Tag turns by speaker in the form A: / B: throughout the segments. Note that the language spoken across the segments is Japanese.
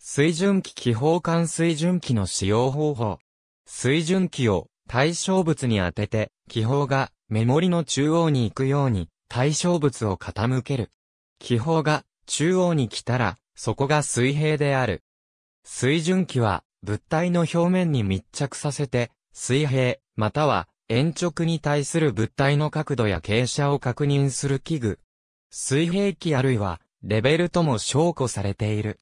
A: 水準器気泡管水準器の使用方法。水準器を対象物に当てて、気泡が目盛りの中央に行くように対象物を傾ける。気泡が中央に来たら、そこが水平である。水準器は物体の表面に密着させて、水平、または延直に対する物体の角度や傾斜を確認する器具。水平器あるいは、レベルとも証拠されている。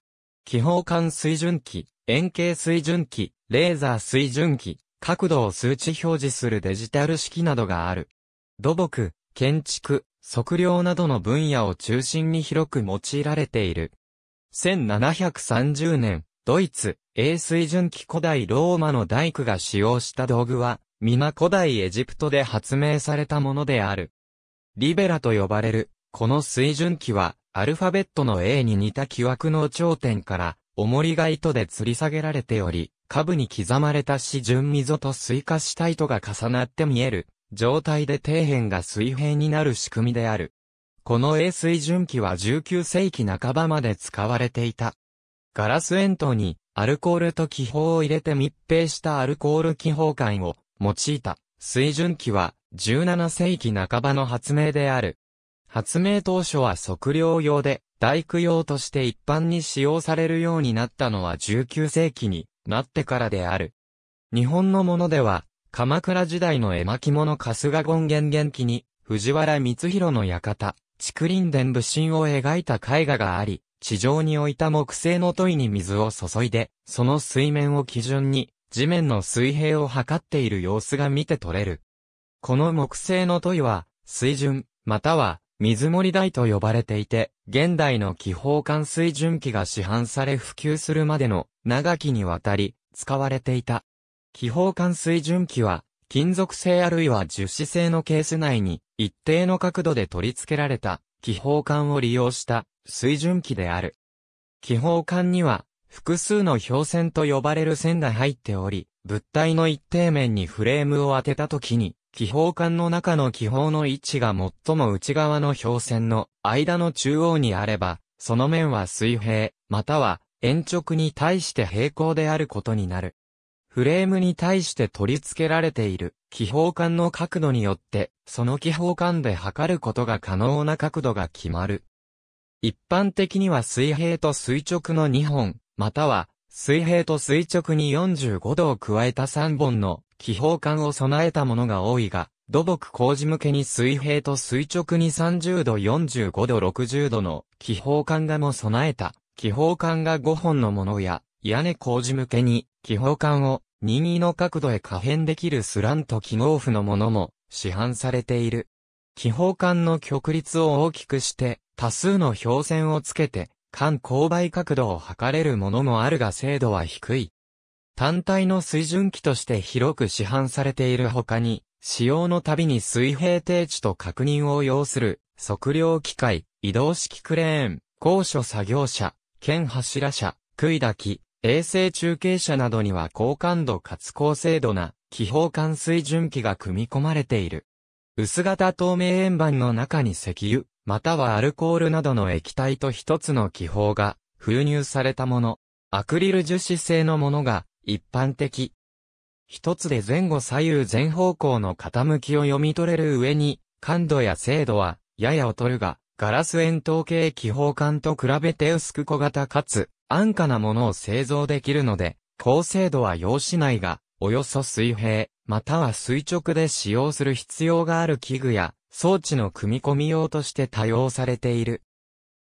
A: 気泡管水準器、円形水準器、レーザー水準器、角度を数値表示するデジタル式などがある。土木、建築、測量などの分野を中心に広く用いられている。1730年、ドイツ、A 水準器古代ローマの大工が使用した道具は、皆古代エジプトで発明されたものである。リベラと呼ばれる、この水準器は、アルファベットの A に似た木枠の頂点から、重りが糸で吊り下げられており、下部に刻まれた四純溝と垂下した糸が重なって見える、状態で底辺が水平になる仕組みである。この A 水準器は19世紀半ばまで使われていた。ガラス円筒にアルコールと気泡を入れて密閉したアルコール気泡管を用いた水準器は17世紀半ばの発明である。発明当初は測量用で、大工用として一般に使用されるようになったのは19世紀になってからである。日本のものでは、鎌倉時代の絵巻物春日権現元記に、藤原光弘の館、竹林伝武神を描いた絵画があり、地上に置いた木製の問いに水を注いで、その水面を基準に、地面の水平を測っている様子が見て取れる。この木製の問いは、水準、または、水森台と呼ばれていて、現代の気泡管水準器が市販され普及するまでの長きにわたり使われていた。気泡管水準器は、金属製あるいは樹脂製のケース内に一定の角度で取り付けられた気泡管を利用した水準器である。気泡管には複数の表線と呼ばれる線が入っており、物体の一定面にフレームを当てた時に気泡管の中の気泡の位置が最も内側の表線の間の中央にあれば、その面は水平、または延直に対して平行であることになる。フレームに対して取り付けられている気泡管の角度によって、その気泡管で測ることが可能な角度が決まる。一般的には水平と垂直の2本、または水平と垂直に45度を加えた3本の気泡管を備えたものが多いが、土木工事向けに水平と垂直に30度45度60度の気泡管がも備えた、気泡管が5本のものや、屋根工事向けに気泡管を任意の角度へ可変できるスラント機能譜のものも市販されている。気泡管の曲率を大きくして多数の標線をつけて、間勾配角度を測れるものもあるが精度は低い。単体の水準器として広く市販されている他に、使用のたびに水平定値と確認を要する、測量機械、移動式クレーン、高所作業車、剣柱車、杭き、衛星中継車などには高感度かつ高精度な気泡管水準器が組み込まれている。薄型透明円盤の中に石油、またはアルコールなどの液体と一つの気泡が封入されたもの。アクリル樹脂製のものが一般的。一つで前後左右全方向の傾きを読み取れる上に、感度や精度は、やや劣るが、ガラス円筒形気泡管と比べて薄く小型かつ、安価なものを製造できるので、高精度は容しないが、およそ水平、または垂直で使用する必要がある器具や、装置の組み込み用として多用されている。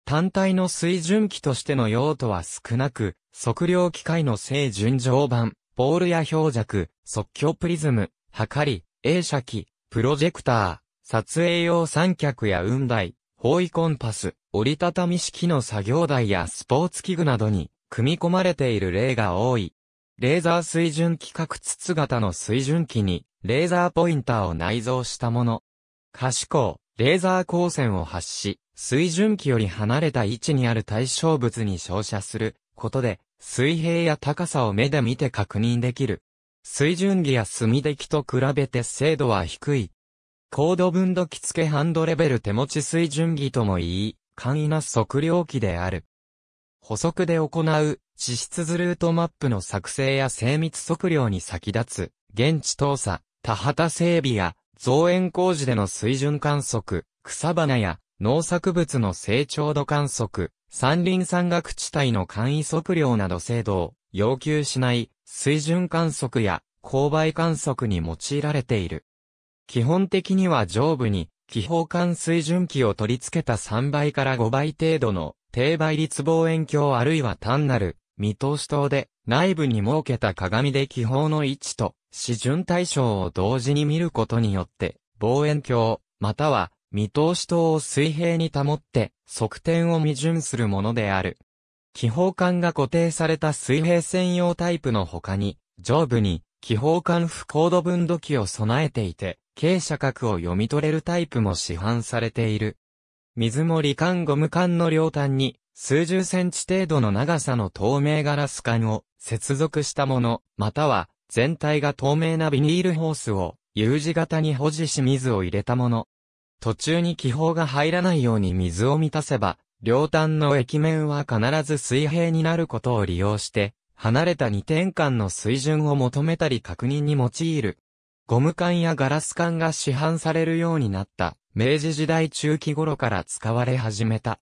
A: 単体の水準機としての用途は少なく、測量機械の正順常板、ボールや漂弱、即興プリズム、測り、映写機、プロジェクター、撮影用三脚や雲台、方位コンパス、折りたたみ式の作業台やスポーツ器具などに、組み込まれている例が多い。レーザー水準規格筒型の水準機に、レーザーポインターを内蔵したもの。可視光、レーザー光線を発し、水準器より離れた位置にある対象物に照射することで、水平や高さを目で見て確認できる。水準儀や墨出来と比べて精度は低い。高度分度器付けハンドレベル手持ち水準儀とも言い、簡易な測量器である。補足で行う、地質図ルートマップの作成や精密測量に先立つ、現地調査、田畑整備や造園工事での水準観測、草花や農作物の成長度観測、山林山岳地帯の簡易測量など制度を要求しない水準観測や勾配観測に用いられている。基本的には上部に気泡管水準器を取り付けた3倍から5倍程度の低倍率望遠鏡あるいは単なる見通し等で内部に設けた鏡で気泡の位置と示準対象を同時に見ることによって、望遠鏡、または見通し等を水平に保って、側点を未準するものである。気泡管が固定された水平専用タイプの他に、上部に気泡管不高度分度器を備えていて、傾斜角を読み取れるタイプも市販されている。水森管ゴム管の両端に、数十センチ程度の長さの透明ガラス管を接続したもの、または全体が透明なビニールホースを U 字型に保持し水を入れたもの。途中に気泡が入らないように水を満たせば、両端の液面は必ず水平になることを利用して、離れた2点間の水準を求めたり確認に用いる。ゴム管やガラス管が市販されるようになった、明治時代中期頃から使われ始めた。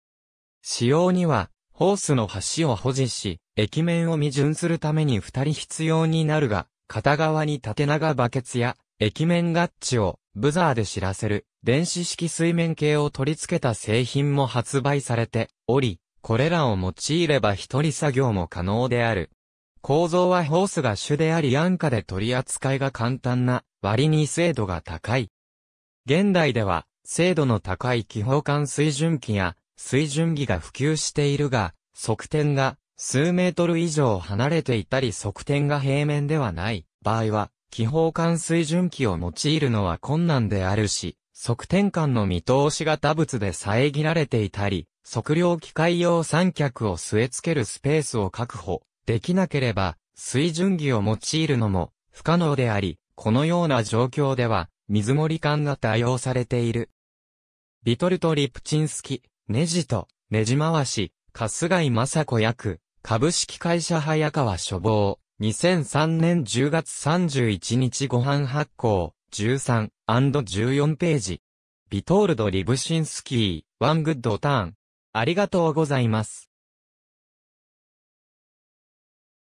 A: 使用には、ホースの端を保持し、液面を未順するために二人必要になるが、片側に縦長バケツや、液面ガッチを、ブザーで知らせる、電子式水面計を取り付けた製品も発売されており、これらを用いれば一人作業も可能である。構造はホースが主であり安価で取り扱いが簡単な割に精度が高い。現代では精度の高い気泡管水準器や水準儀が普及しているが、側転が数メートル以上離れていたり側転が平面ではない場合は、気泡管水準器を用いるのは困難であるし、側転管の見通しが多物で遮られていたり、測量機械用三脚を据え付けるスペースを確保できなければ、水準儀を用いるのも不可能であり、このような状況では、水盛り管が多用されている。ビトルト・リプチンスキ、ネジと、ネジ回し、春日井雅子役、株式会社早川処方、2003年10月31日ご飯発行、13&14 ページ。ビトールド・リブシンスキー、ワングッドターン。ありがとうございます。